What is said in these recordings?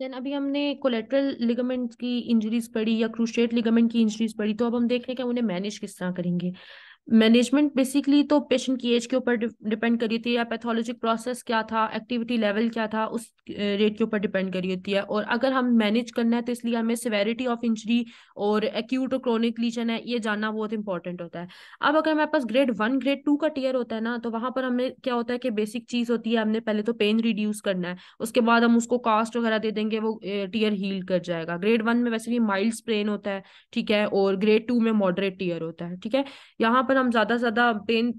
then अभी हमने collateral ligament की इंजरीज पड़ी या क्रूशेट लिगामेंट की इंजरीज पड़ी तो अब हम देख रहे हैं कि उन्हें मैनेज किस तरह करेंगे मैनेजमेंट बेसिकली तो पेशेंट की एज के ऊपर डिपेंड करी होती है या पैथोलॉजिक प्रोसेस क्या था एक्टिविटी लेवल क्या था उस रेट के ऊपर डिपेंड करी होती है और अगर हम मैनेज करना है तो इसलिए हमें सिवेरिटी ऑफ इंजरी और एक्यूट और क्रोनिक लीजन है ये जानना बहुत इंपॉर्टेंट होता है अब अगर हमारे पास ग्रेड वन ग्रेड टू का टीयर होता है ना तो वहां पर हमें क्या होता है कि बेसिक चीज़ होती है हमने पहले तो पेन रिड्यूस करना है उसके बाद हम उसको कास्ट वगैरह दे देंगे वो टीयर हील कर जाएगा ग्रेड वन में वैसे भी माइल्ड स्प्रेन होता है ठीक है और ग्रेड टू में मॉडरेट टीयर होता है ठीक है यहाँ पर हम ज़्यादा से ज़्यादा पेन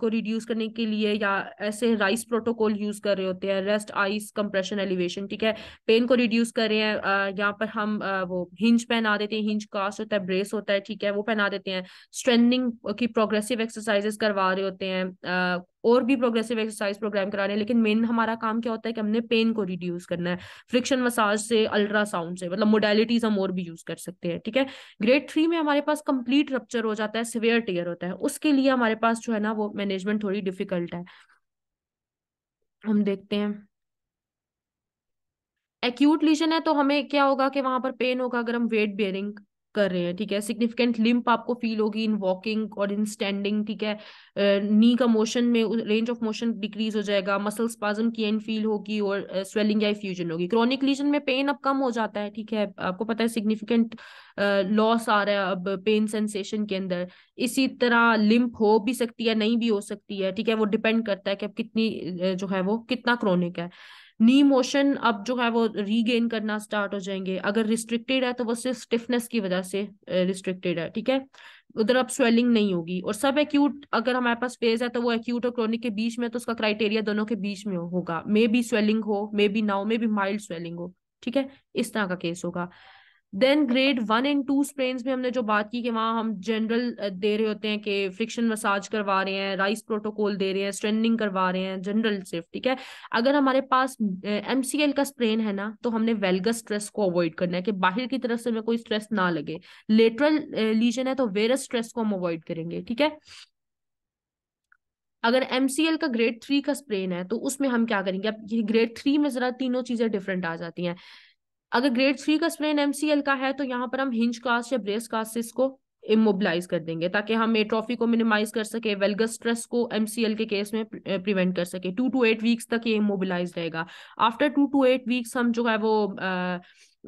को रिड्यूस करने के लिए या ऐसे राइस प्रोटोकॉल यूज़ कर रहे होते हैं रेस्ट आइस कंप्रेशन एलिवेशन ठीक है पेन को रिड्यूस कर रहे हैं यहाँ पर हम वो हिंज पहना देते हैं हिंज कास्ट होता है ब्रेस होता है ठीक है वो पहना देते हैं स्ट्रेंथनिंग की प्रोग्रेसिव एक्सरसाइजेस करवा रहे होते हैं और भी प्रोग्रेसिव एक्सरसाइज प्रोग्राम करा रहे हैं लेकिन मेन हमारा काम क्या होता है कि हमने पेन को रिड्यूस करना है फ्रिक्शन मसाज से अल्ट्रासाउंड से मतलब मोडेलिटीज हम और भी यूज कर सकते हैं ठीक है ग्रेड थ्री में हमारे पास कंप्लीट रप्चर हो जाता है सिवियर टेयर होता है उसके लिए हमारे पास जो है ना वो मैनेजमेंट थोड़ी डिफिकल्ट है हम देखते हैं एक्यूट लीजन है तो हमें क्या होगा कि वहां पर पेन होगा अगर हम वेट बेयरिंग कर रहे हैं ठीक है सिग्निफिकेंट लिम्प आपको फील होगी इन वॉकिंग और इन स्टैंडिंग ठीक है नी का मोशन में रेंज ऑफ मोशन डिक्रीज हो जाएगा मसल स्पाजम की एंड फील होगी और स्वेलिंग या फ्यूजन होगी क्रॉनिक लीजन में पेन अब कम हो जाता है ठीक है आपको पता है सिग्निफिकेंट लॉस आ रहा है अब पेन सेंसेशन के अंदर इसी तरह लिम्प हो भी सकती है नहीं भी हो सकती है ठीक है वो डिपेंड करता है कि अब कितनी जो है वो कितना क्रॉनिक है नी मोशन अब जो है वो रीगेन करना स्टार्ट हो जाएंगे अगर रिस्ट्रिक्टेड है तो वो सिर्फ स्टिफनेस की वजह से रिस्ट्रिक्टेड है ठीक है उधर अब स्वेलिंग नहीं होगी और सब एक्यूट अगर हमारे पास फेज है तो वो एक्यूट और क्रोनिक के बीच में तो उसका क्राइटेरिया दोनों के बीच में होगा मे बी स्वेलिंग हो maybe now maybe mild swelling हो ठीक है इस तरह का केस होगा then grade one and two sprain में हमने जो बात की कि वहां हम जनरल दे रहे होते हैं कि फ्रिक्शन मसाज करवा रहे हैं राइस प्रोटोकॉल दे रहे हैं स्ट्रेंडिंग करवा रहे हैं जनरल सिर्फ ठीक है अगर हमारे पास एम का स्प्रेन है ना तो हमने वेलगस स्ट्रेस को अवॉइड करना है कि बाहर की तरफ से हमें कोई स्ट्रेस ना लगे लेटरल लीजन है तो वेरस स्ट्रेस को हम अवॉइड करेंगे ठीक है अगर एमसीएल का ग्रेड थ्री का स्प्रेन है तो उसमें हम क्या करेंगे अब ये ग्रेड थ्री में जरा तीनों चीजें डिफरेंट आ जाती हैं अगर ग्रेड थ्री का स्प्लेन एमसीएल का है तो यहाँ पर हम हिंज कास्ट या ब्रेस कास्ट से इसको इमोबिलाइज कर देंगे ताकि हम एट्रॉफी को मिनिमाइज कर सके वेलगस स्ट्रेस को एमसीएल के केस में प्रिवेंट कर सके टू टू एट वीक्स तक ये इमोबिलाइज रहेगा after two to eight weeks हम जो है वो आ,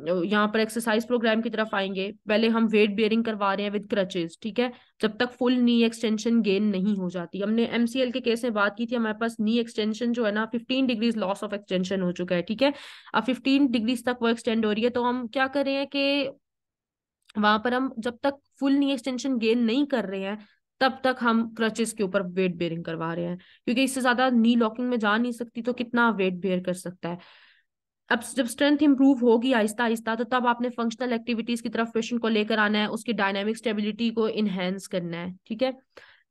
यहाँ पर एक्सरसाइज प्रोग्राम की तरफ आएंगे पहले हम वेट बेयरिंग करवा रहे हैं विद क्रचेज ठीक है जब तक फुल नी एक्सटेंशन गेन नहीं हो जाती हमने एमसीएल के केस में बात की थी हमारे पास नी एक्सटेंशन जो है ना fifteen degrees loss of extension हो चुका है ठीक है अब फिफ्टीन डिग्रीज तक वो एक्सटेंड हो रही है तो हम क्या कर रहे हैं कि वहां पर हम जब तक फुल नी एक्सटेंशन गेन नहीं कर रहे हैं तब तक हम क्रचेस के ऊपर वेट बेयरिंग करवा रहे हैं क्योंकि इससे ज्यादा नी लॉकिंग में जा नहीं सकती तो कितना वेट बेयर कर सकता है अब जब स्ट्रेंथ इंप्रूव होगी आहिस्ता आहिस्ता तो तब आपने फंक्शनल एक्टिविटीज की तरफ पेशेंट को लेकर आना है उसकी डायनामिक स्टेबिलिटी को इनहेंस करना है ठीक है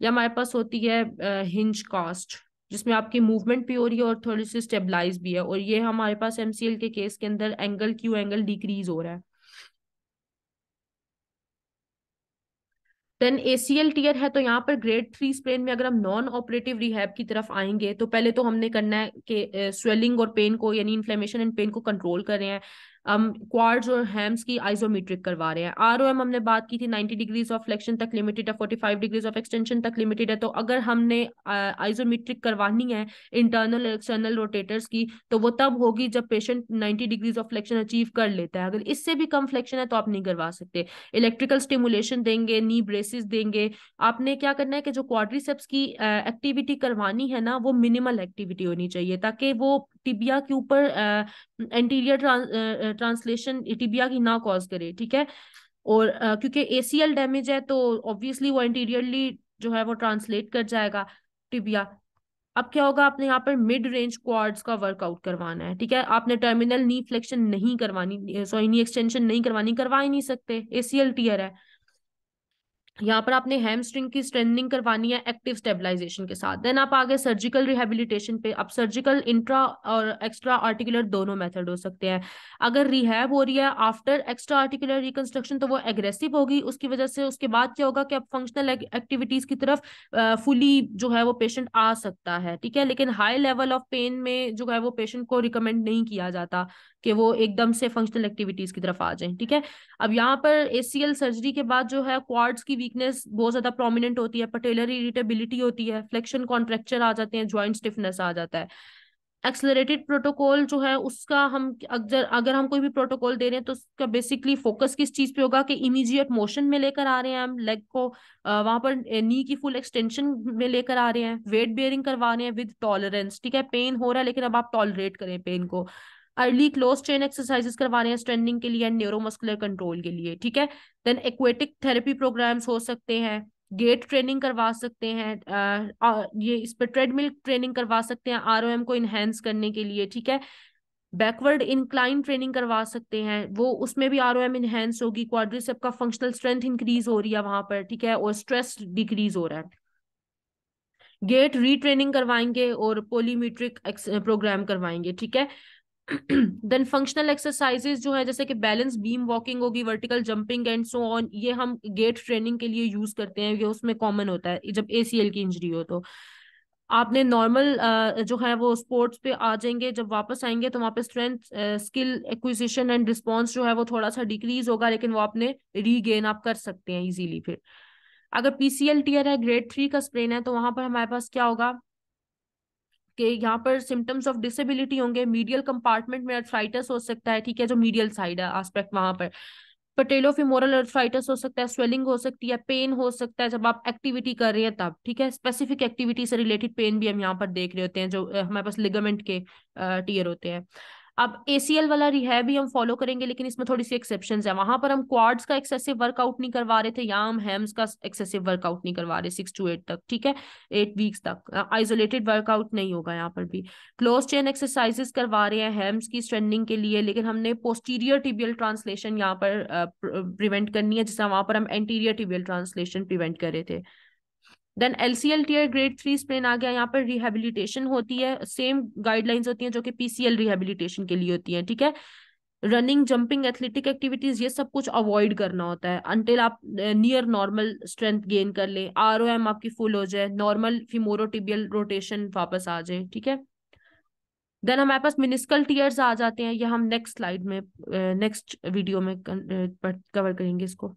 या हमारे पास होती है हिंज कास्ट जिसमें आपकी मूवमेंट भी हो रही है और थोड़ी सी स्टेबलाइज भी है और ये हमारे पास एमसीएल के केस के अंदर एंगल क्यू एंगल डिक्रीज हो रहा है then A C L tear है तो यहाँ पर ग्रेड थ्री स्प्रेन में अगर हम नॉन ऑपरेटिव रिहैब की तरफ आएंगे तो पहले तो हमने करना है कि स्वेलिंग और पेन को यानी इन्फ्लेमेशन एंड पेन को कंट्रोल कर रहे हैं हम क्वार्ड्स और हैम्स की आइसोमेट्रिक करवा रहे हैं आर ओ एम हमने बात की थी नाइन्टी डिग्रीज ऑफ फ्लेक्शन तक लिमिटेड है forty five degrees of extension तक लिमिटेड है तो अगर हमने आइसोमेट्रिक करवानी है इंटरनल एक्सटर्नल रोटेटर्स की तो वो तब होगी जब patient ninety degrees of flexion achieve कर लेता है अगर इससे भी कम फ्लेक्शन है तो आप नहीं करवा सकते इलेक्ट्रिकल स्टिमुलेशन देंगे नी ब्रेसिस देंगे आपने क्या करना है कि जो क्वाड्रिसेप्स की एक्टिविटी करवानी है ना वो मिनिमल एक्टिविटी होनी चाहिए ताकि वो टिबिया के ऊपर एंटीरियर ट्रांसलेशन टिबिया की ना कॉज करे ठीक है और uh, क्योंकि एसीएल डैमेज है तो ऑब्वियसली वो इंटीरियरली जो है वो ट्रांसलेट कर जाएगा टिबिया अब क्या होगा आपने यहाँ पर मिड रेंज क्वार्ड्स का वर्कआउट करवाना है ठीक है आपने टर्मिनल नी फ्लेक्शन नहीं करवानी सॉरी नी एक्सटेंशन नहीं करवानी करवा ही नहीं सकते एसीएल टीयर है यहाँ पर आपने हैमस्ट्रिंग की स्ट्रेंथनिंग करवानी है एक्टिव स्टेबलाइजेशन के साथ देन आप आगे सर्जिकल रिहेबिलिटेशन पे आप सर्जिकल इंट्रा और एक्स्ट्रा आर्टिकुलर दोनों मेथड हो सकते हैं अगर रिहैब हो रही है आफ्टर एक्स्ट्रा आर्टिकुलर रिकंस्ट्रक्शन तो वो एग्रेसिव होगी उसकी वजह से उसके बाद क्या होगा कि आप फंक्शनल एक्टिविटीज की तरफ फुली जो है वो पेशेंट आ सकता है ठीक है लेकिन हाई लेवल ऑफ पेन में जो है वो पेशेंट को रिकमेंड नहीं किया जाता कि वो एकदम से फंक्शनल एक्टिविटीज की तरफ आ जाए ठीक है अब यहाँ पर ए सर्जरी के बाद जो है क्वार्ड्स की वीकनेस बहुत ज्यादा प्रोमिनेंट होती है पटेलर इरिटेबिलिटी होती है फ्लेक्शन कॉन्ट्रेक्चर आ जाते हैं ज्वाइंट स्टिफनेस आ जाता है एक्सलरेटेड प्रोटोकॉल जो है उसका हम अगर अगर हम कोई भी प्रोटोकॉल दे रहे हैं तो उसका बेसिकली फोकस किस चीज पे होगा कि इमीजिएट मोशन में लेकर आ रहे हैं हम लेग को वहां पर नी की फुल एक्सटेंशन में लेकर आ रहे हैं वेट बेयरिंग करवा रहे हैं विद टॉलरेंस ठीक है पेन हो रहा है लेकिन अब आप टॉलरेट करें पेन को अर्ली क्लोज ट्रेन एक्सरसाइजेस करवाने हैं स्ट्रेंडिंग के लिए एंड न्यूरोमस्कुलर कंट्रोल के लिए ठीक है देन एक्वेटिक थेरेपी प्रोग्राम्स हो सकते हैं गेट ट्रेनिंग करवा सकते हैं आ, ये इस पर ट्रेडमिल ट्रेनिंग करवा सकते हैं आर को इनहेंस करने के लिए ठीक है बैकवर्ड इनक्लाइन ट्रेनिंग करवा सकते हैं वो उसमें भी आर ओ एम इनहेंस होगी क्वाड्रिसेप का फंक्शनल स्ट्रेंथ इंक्रीज हो रही है वहां पर ठीक है और स्ट्रेस डिक्रीज हो रहा है गेट रीट्रेनिंग करवाएंगे और पोलीमीट्रिक प्रोग्राम करवाएंगे ठीक है देन फंक्शनल एक्सरसाइजेस जो है जैसे कि बैलेंस बीम वॉकिंग होगी vertical jumping and so on ये हम गेट ट्रेनिंग के लिए यूज करते हैं ये उसमें कॉमन होता है जब एसीएल की इंजरी हो तो आपने नॉर्मल जो है वो स्पोर्ट्स पे आ जाएंगे जब वापस आएंगे तो वहाँ पे strength skill acquisition and response जो है वो थोड़ा सा डिक्रीज होगा लेकिन वो आपने रीगेन आप कर सकते हैं इजीली फिर अगर पीसीएल टीयर है ग्रेड थ्री का स्प्रेन है तो वहां पर हमारे पास क्या होगा कि यहाँ पर सिम्टम्स ऑफ डिसेबिलिटी होंगे मीडियल कंपार्टमेंट में अर्थराइटिस हो सकता है ठीक है जो मीडियल साइड है आस्पेक्ट वहां पर पटेलो फिमोरल अर्थराइटिस हो सकता है स्वेलिंग हो सकती है पेन हो सकता है जब आप एक्टिविटी कर रहे हैं तब ठीक है स्पेसिफिक एक्टिविटी से रिलेटेड पेन भी हम यहाँ पर देख रहे होते हैं जो हमारे पास लिगामेंट के टीयर होते हैं अब एसीएल वाला रिहाय भी हम फॉलो करेंगे लेकिन इसमें थोड़ी सी एक्सेप्शन है वहां पर हम क्वार्स का एक्सेसिव वर्कआउट नहीं करवा रहे थे या हम हेम्स का एक्सेसिव वर्कआउट नहीं करवा रहे सिक्स टू एट तक ठीक है एट वीक्स तक आइसोलेटेड वर्कआउट नहीं होगा यहाँ पर भी क्लोज चेन एक्सरसाइजेस करवा रहे हैं हेम्स की स्ट्रेंडिंग के लिए लेकिन हमने पोस्टीरियर टिबियल ट्रांसलेशन यहाँ पर प्रिवेंट करनी है जिससे वहां पर हम एंटीरियर टिबियल ट्रांसलेशन प्रिवेंट कर रहे थे then L C T tear grade three sprain आ गया यहाँ पर रिहेबिलिटेशन होती है सेम गाइडलाइंस होती है जो कि पीसीएल रिहेबिलिटेशन के लिए होती है ठीक है रनिंग जंपिंग एथलेटिक एक्टिविटीज ये सब कुछ अवॉइड करना होता है अनटिल आप नियर नॉर्मल स्ट्रेंथ गेन कर लें आर ओ एम आपकी फुल हो जाए नॉर्मल फिमोरोटिबियल रोटेशन वापस आ जाए ठीक है देन हमारे पास मिनिस्कल टीयर्स आ जाते हैं यह हम नेक्स्ट स्लाइड में नेक्स्ट वीडियो में कवर करेंगे इसको